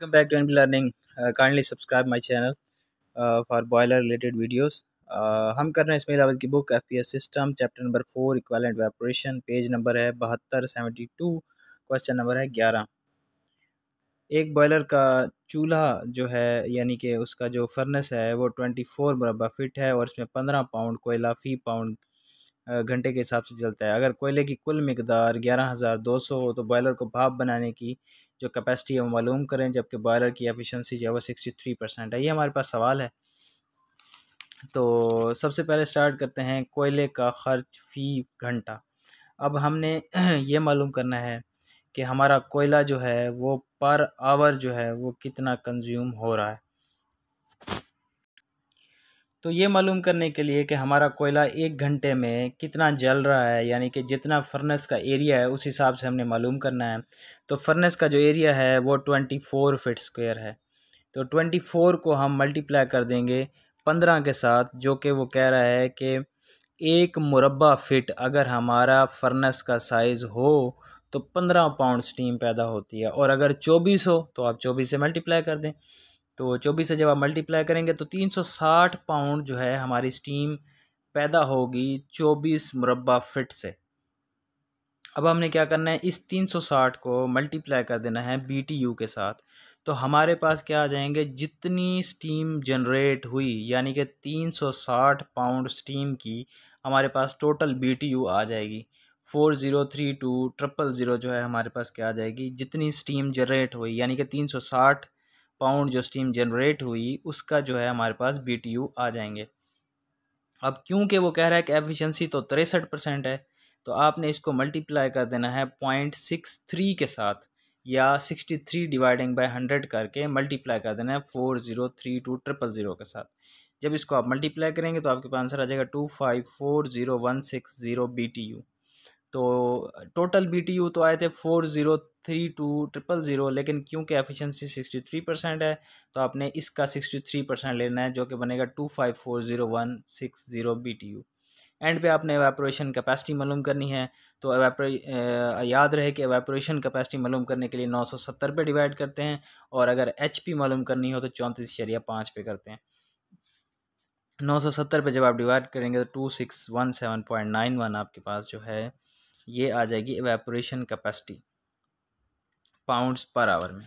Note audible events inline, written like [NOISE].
Welcome back to NP Learning. Uh, kindly subscribe my channel uh, for boiler related videos. Uh, हम कर रहे हैं इसमें level की book F P S system chapter number four equivalent evaporation page number है बहत्तर seventy two question number है ग्यारह एक बॉयलर का चूल्हा जो है यानी कि उसका जो फर्नेस है वो ट्वेंटी फोर मुरबा फिट है और इसमें पंद्रह पाउंड कोयला फी पाउंड घंटे के हिसाब से चलता है अगर कोयले की कुल मकदार ग्यारह हज़ार दो सौ हो तो बॉयलर को भाप बनाने की जो कैपेसिटी है वो मालूम करें जबकि बॉयलर की एफिशिएंसी जो है वो सिक्सटी थ्री परसेंट है ये हमारे पास सवाल है तो सबसे पहले स्टार्ट करते हैं कोयले का खर्च फ़ी घंटा अब हमने [CLEARS THROAT] ये मालूम करना है कि हमारा कोयला जो है वो पर आवर जो है वो कितना कंज्यूम हो रहा है तो ये मालूम करने के लिए कि हमारा कोयला एक घंटे में कितना जल रहा है यानी कि जितना फर्नेस का एरिया है उस हिसाब से हमने मालूम करना है तो फर्नेस का जो एरिया है वो ट्वेंटी फ़ोर फिट स्क्वेयर है तो ट्वेंटी फ़ोर को हम मल्टीप्लाई कर देंगे पंद्रह के साथ जो कि वो कह रहा है कि एक मुरबा फिट अगर हमारा फर्नेस का साइज़ हो तो पंद्रह पाउंड स्टीम पैदा होती है और अगर चौबीस हो तो आप चौबीस से मल्टीप्लाई कर दें तो चौबीस से जब आप मल्टीप्लाई करेंगे तो तीन सौ साठ पाउंड जो है हमारी स्टीम पैदा होगी चौबीस मुरबा फिट से अब हमने क्या करना है इस तीन सौ साठ को मल्टीप्लाई कर देना है बी टी यू के साथ तो हमारे पास क्या आ जाएंगे जितनी स्टीम जनरेट हुई यानी कि तीन सौ साठ पाउंड स्टीम की हमारे पास टोटल बी टी यू आ जाएगी four zero three two triple zero जो है हमारे पास क्या आ जाएगी जितनी स्टीम जनरेट हुई यानी कि तीन सौ साठ पाउंड जो स्टीम जनरेट हुई उसका जो है हमारे पास बी आ जाएंगे अब क्योंकि वो कह रहा है कि एफिशिएंसी तो तिरसठ परसेंट है तो आपने इसको मल्टीप्लाई कर देना है पॉइंट सिक्स थ्री के साथ या sixty three dividing by hundred करके मल्टीप्लाई कर देना है four zero three two triple zero के साथ जब इसको आप मल्टीप्लाई करेंगे तो आपके पास आंसर आ जाएगा two five four zero one six zero B T U तो टोटल बी तो आए थे four zero three two triple zero लेकिन क्योंकि एफिशिएंसी सिक्सटी थ्री परसेंट है तो आपने इसका सिक्सटी थ्री परसेंट लेना है जो कि बनेगा two five four zero one six zero B T U and पे आपने एवेपोरेशन कैपेसिटी मालूम करनी है तो याद रहे कि एवेपोरेशन कैपेसिटी मालूम करने के लिए नौ सौ सत्तर पर डिवाइड करते हैं और अगर एच पी मालूम करनी हो तो चौंतीस शरिया पाँच पे करते हैं नौ सौ सत्तर पर जब आप डिवाइड करेंगे तो two six one seven point nine one आपके पास जो है ये आ जाएगी evaporation capacity pounds per hour में